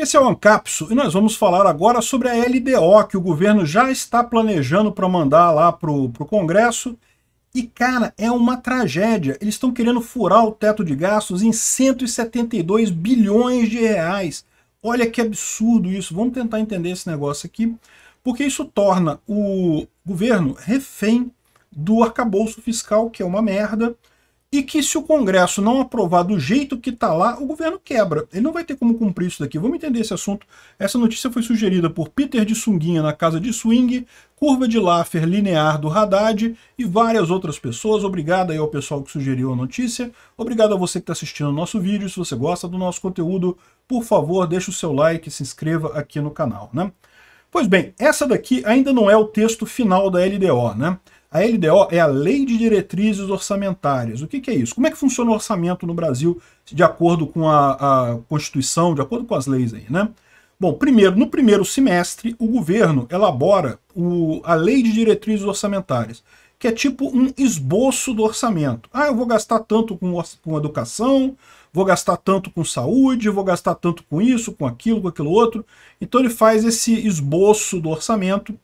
Esse é o Ancapso e nós vamos falar agora sobre a LDO que o governo já está planejando para mandar lá para o Congresso. E, cara, é uma tragédia. Eles estão querendo furar o teto de gastos em 172 bilhões de reais. Olha que absurdo isso. Vamos tentar entender esse negócio aqui, porque isso torna o governo refém do arcabouço fiscal, que é uma merda, e que se o Congresso não aprovar do jeito que está lá, o governo quebra. Ele não vai ter como cumprir isso daqui. Vamos entender esse assunto. Essa notícia foi sugerida por Peter de Sunguinha na Casa de Swing, Curva de Laffer Linear do Haddad e várias outras pessoas. Obrigado aí ao pessoal que sugeriu a notícia. Obrigado a você que está assistindo o nosso vídeo. Se você gosta do nosso conteúdo, por favor, deixe o seu like e se inscreva aqui no canal. Né? Pois bem, essa daqui ainda não é o texto final da LDO, né? A LDO é a Lei de Diretrizes Orçamentárias. O que, que é isso? Como é que funciona o orçamento no Brasil de acordo com a, a Constituição, de acordo com as leis aí, né? Bom, primeiro, no primeiro semestre, o governo elabora o, a Lei de Diretrizes Orçamentárias, que é tipo um esboço do orçamento. Ah, eu vou gastar tanto com, com educação, vou gastar tanto com saúde, vou gastar tanto com isso, com aquilo, com aquilo outro. Então ele faz esse esboço do orçamento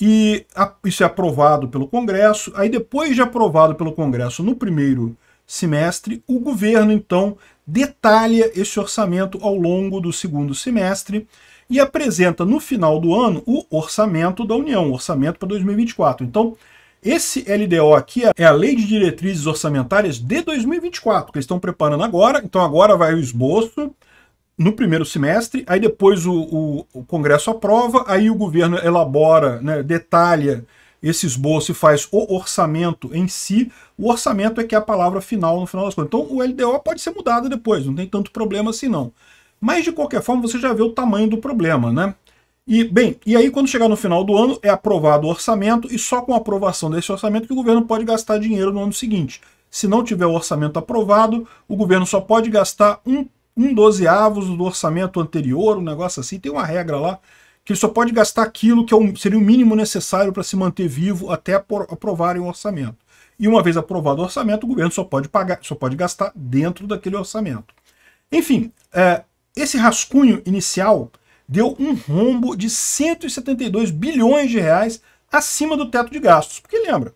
e isso é aprovado pelo Congresso. Aí, depois de aprovado pelo Congresso no primeiro semestre, o governo então detalha esse orçamento ao longo do segundo semestre e apresenta no final do ano o orçamento da União, o orçamento para 2024. Então, esse LDO aqui é, é a Lei de Diretrizes Orçamentárias de 2024, que eles estão preparando agora. Então, agora vai o esboço no primeiro semestre, aí depois o, o, o Congresso aprova, aí o governo elabora, né, detalha esse esboço e faz o orçamento em si, o orçamento é que é a palavra final no final das contas. Então o LDO pode ser mudado depois, não tem tanto problema assim não. Mas de qualquer forma você já vê o tamanho do problema, né? E, bem, e aí quando chegar no final do ano é aprovado o orçamento e só com a aprovação desse orçamento que o governo pode gastar dinheiro no ano seguinte. Se não tiver o orçamento aprovado, o governo só pode gastar um um dozeavos do orçamento anterior, um negócio assim, tem uma regra lá, que ele só pode gastar aquilo que é um, seria o mínimo necessário para se manter vivo até aprovarem o orçamento. E uma vez aprovado o orçamento, o governo só pode pagar, só pode gastar dentro daquele orçamento. Enfim, é, esse rascunho inicial deu um rombo de 172 bilhões de reais acima do teto de gastos. Porque lembra,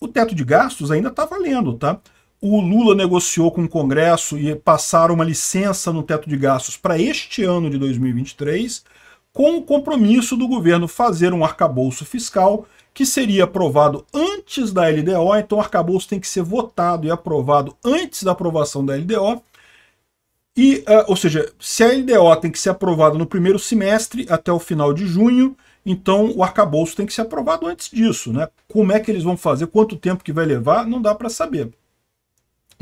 o teto de gastos ainda está valendo, tá? o Lula negociou com o Congresso e passaram uma licença no teto de gastos para este ano de 2023, com o compromisso do governo fazer um arcabouço fiscal que seria aprovado antes da LDO, então o arcabouço tem que ser votado e aprovado antes da aprovação da LDO. E, uh, ou seja, se a LDO tem que ser aprovada no primeiro semestre até o final de junho, então o arcabouço tem que ser aprovado antes disso. Né? Como é que eles vão fazer, quanto tempo que vai levar, não dá para saber.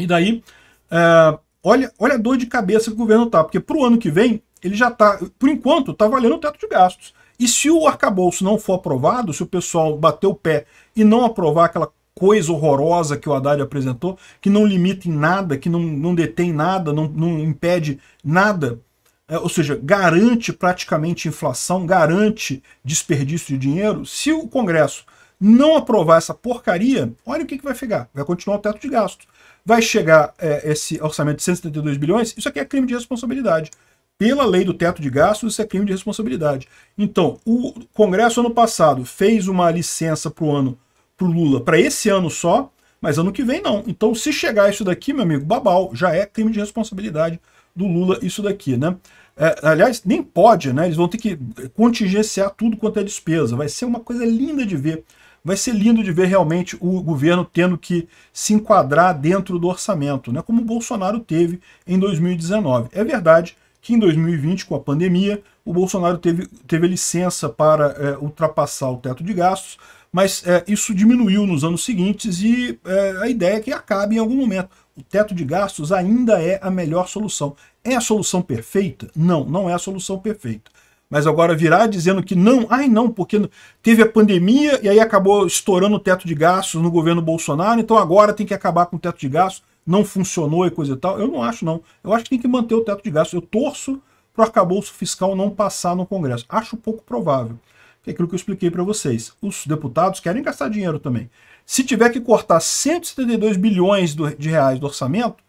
E daí, é, olha, olha a dor de cabeça que o governo está, porque para o ano que vem, ele já está, por enquanto, está valendo o teto de gastos. E se o arcabouço não for aprovado, se o pessoal bater o pé e não aprovar aquela coisa horrorosa que o Haddad apresentou, que não limita em nada, que não, não detém nada, não, não impede nada, é, ou seja, garante praticamente inflação, garante desperdício de dinheiro, se o Congresso não aprovar essa porcaria, olha o que, que vai ficar. Vai continuar o teto de gastos vai chegar é, esse orçamento de 132 bilhões, isso aqui é crime de responsabilidade. Pela lei do teto de gastos, isso é crime de responsabilidade. Então, o Congresso ano passado fez uma licença para o ano, para Lula, para esse ano só, mas ano que vem não. Então, se chegar isso daqui, meu amigo, babau, já é crime de responsabilidade do Lula isso daqui, né? É, aliás, nem pode, né? Eles vão ter que contingenciar tudo quanto é despesa. Vai ser uma coisa linda de ver vai ser lindo de ver realmente o governo tendo que se enquadrar dentro do orçamento, né, como o Bolsonaro teve em 2019. É verdade que em 2020, com a pandemia, o Bolsonaro teve, teve licença para é, ultrapassar o teto de gastos, mas é, isso diminuiu nos anos seguintes e é, a ideia é que acabe em algum momento. O teto de gastos ainda é a melhor solução. É a solução perfeita? Não, não é a solução perfeita mas agora virá dizendo que não, ai não, porque teve a pandemia e aí acabou estourando o teto de gastos no governo Bolsonaro, então agora tem que acabar com o teto de gastos, não funcionou e coisa e tal. Eu não acho, não. Eu acho que tem que manter o teto de gastos. Eu torço para o arcabouço fiscal não passar no Congresso. Acho pouco provável. é aquilo que eu expliquei para vocês. Os deputados querem gastar dinheiro também. Se tiver que cortar 172 bilhões de reais do orçamento,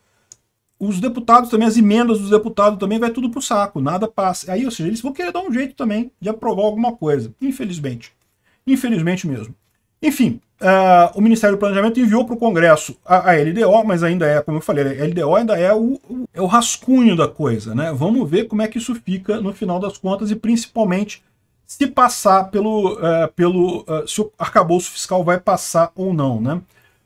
os deputados também, as emendas dos deputados também vai tudo pro saco, nada passa. Aí, ou seja, eles vão querer dar um jeito também de aprovar alguma coisa, infelizmente. Infelizmente mesmo. Enfim, uh, o Ministério do Planejamento enviou para o Congresso a, a, LDO, mas ainda é, como eu falei, a LDO ainda é o, o, é o rascunho da coisa, né? Vamos ver como é que isso fica no final das contas e principalmente se passar pelo, uh, pelo uh, se o arcabouço fiscal vai passar ou não, né?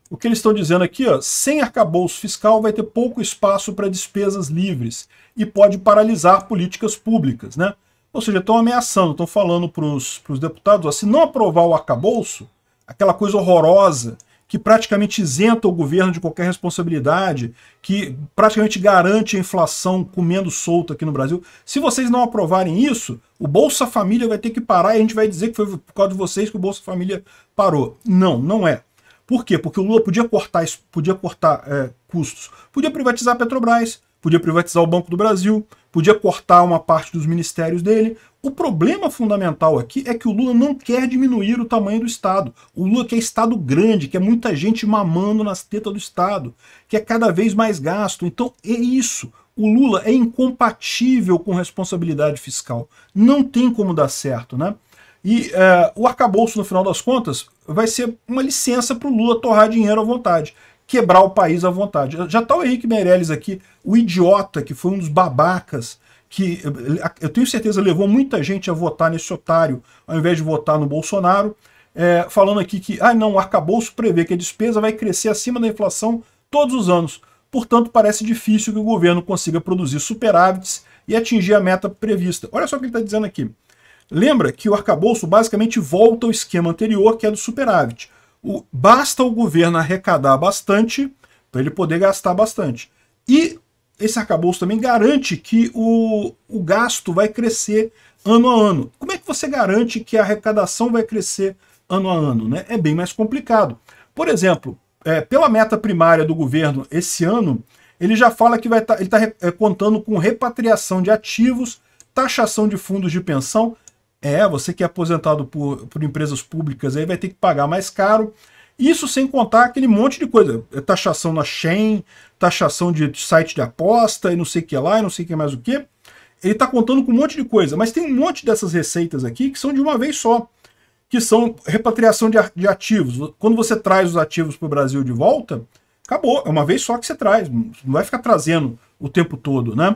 O que eles estão dizendo aqui, ó, sem arcabouço fiscal vai ter pouco espaço para despesas livres e pode paralisar políticas públicas. Né? Ou seja, estão ameaçando, estão falando para os deputados, ó, se não aprovar o arcabouço, aquela coisa horrorosa que praticamente isenta o governo de qualquer responsabilidade, que praticamente garante a inflação comendo solto aqui no Brasil. Se vocês não aprovarem isso, o Bolsa Família vai ter que parar e a gente vai dizer que foi por causa de vocês que o Bolsa Família parou. Não, não é. Por quê? Porque o Lula podia cortar, podia cortar é, custos, podia privatizar a Petrobras, podia privatizar o Banco do Brasil, podia cortar uma parte dos ministérios dele. O problema fundamental aqui é que o Lula não quer diminuir o tamanho do Estado. O Lula quer Estado grande, quer muita gente mamando nas tetas do Estado, quer cada vez mais gasto. Então é isso. O Lula é incompatível com responsabilidade fiscal. Não tem como dar certo, né? E uh, o arcabouço, no final das contas, vai ser uma licença para o Lula torrar dinheiro à vontade, quebrar o país à vontade. Já está o Henrique Meirelles aqui, o idiota que foi um dos babacas, que eh, eu tenho certeza levou muita gente a votar nesse otário, ao invés de votar no Bolsonaro, é, falando aqui que, ah não, o arcabouço prevê que a despesa vai crescer acima da inflação todos os anos. Portanto, parece difícil que o governo consiga produzir superávites e atingir a meta prevista. Olha só o que ele está dizendo aqui. Lembra que o arcabouço basicamente volta ao esquema anterior, que é do superávit. O, basta o governo arrecadar bastante para ele poder gastar bastante. E esse arcabouço também garante que o, o gasto vai crescer ano a ano. Como é que você garante que a arrecadação vai crescer ano a ano? Né? É bem mais complicado. Por exemplo, é, pela meta primária do governo esse ano, ele já fala que vai tá, ele está é, contando com repatriação de ativos, taxação de fundos de pensão, é, você que é aposentado por, por empresas públicas aí vai ter que pagar mais caro. Isso sem contar aquele monte de coisa. É taxação na Shen, taxação de site de aposta e não sei o que lá, e não sei o que mais o que. Ele está contando com um monte de coisa, mas tem um monte dessas receitas aqui que são de uma vez só, que são repatriação de, de ativos. Quando você traz os ativos para o Brasil de volta, acabou. É uma vez só que você traz. Não vai ficar trazendo o tempo todo, né?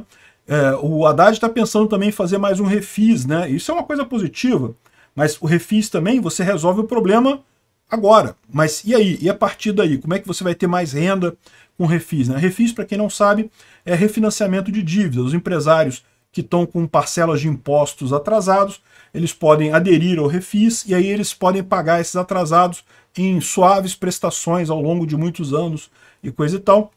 É, o Haddad está pensando também em fazer mais um refis, né? Isso é uma coisa positiva, mas o refis também você resolve o problema agora. Mas e aí? E a partir daí? Como é que você vai ter mais renda com refis? Né? Refis, para quem não sabe, é refinanciamento de dívidas. Os empresários que estão com parcelas de impostos atrasados, eles podem aderir ao refis e aí eles podem pagar esses atrasados em suaves prestações ao longo de muitos anos e coisa e tal.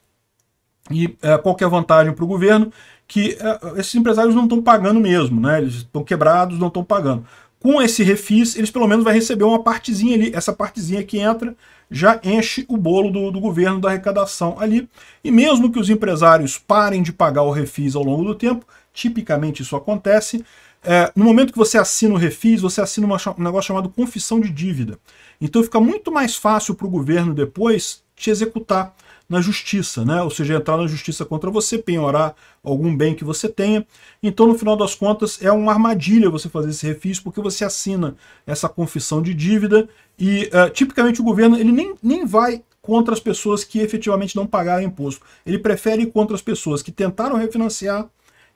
E é, qual que é a vantagem para o governo? que uh, esses empresários não estão pagando mesmo, né? Eles estão quebrados, não estão pagando. Com esse refis, eles pelo menos vão receber uma partezinha ali, essa partezinha que entra já enche o bolo do, do governo da arrecadação ali. E mesmo que os empresários parem de pagar o refis ao longo do tempo, tipicamente isso acontece, é, no momento que você assina o refis, você assina uma, um negócio chamado confissão de dívida. Então fica muito mais fácil para o governo depois te executar na justiça, né? ou seja, entrar na justiça contra você, penhorar algum bem que você tenha. Então, no final das contas, é uma armadilha você fazer esse refis, porque você assina essa confissão de dívida e, uh, tipicamente, o governo ele nem, nem vai contra as pessoas que efetivamente não pagaram imposto. Ele prefere ir contra as pessoas que tentaram refinanciar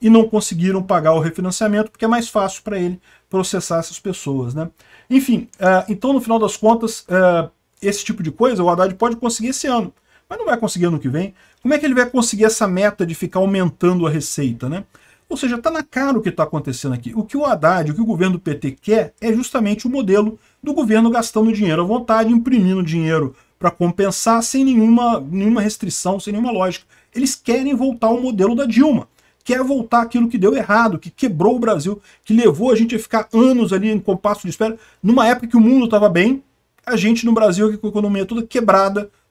e não conseguiram pagar o refinanciamento, porque é mais fácil para ele processar essas pessoas. Né? Enfim, uh, então, no final das contas, uh, esse tipo de coisa o Haddad pode conseguir esse ano mas não vai conseguir ano que vem. Como é que ele vai conseguir essa meta de ficar aumentando a receita, né? Ou seja, está na cara o que está acontecendo aqui. O que o Haddad, o que o governo do PT quer é justamente o modelo do governo gastando dinheiro à vontade, imprimindo dinheiro para compensar sem nenhuma, nenhuma restrição, sem nenhuma lógica. Eles querem voltar ao modelo da Dilma. Quer é voltar aquilo que deu errado, que quebrou o Brasil, que levou a gente a ficar anos ali em compasso de espera. Numa época que o mundo estava bem, a gente no Brasil, com a economia toda quebrada,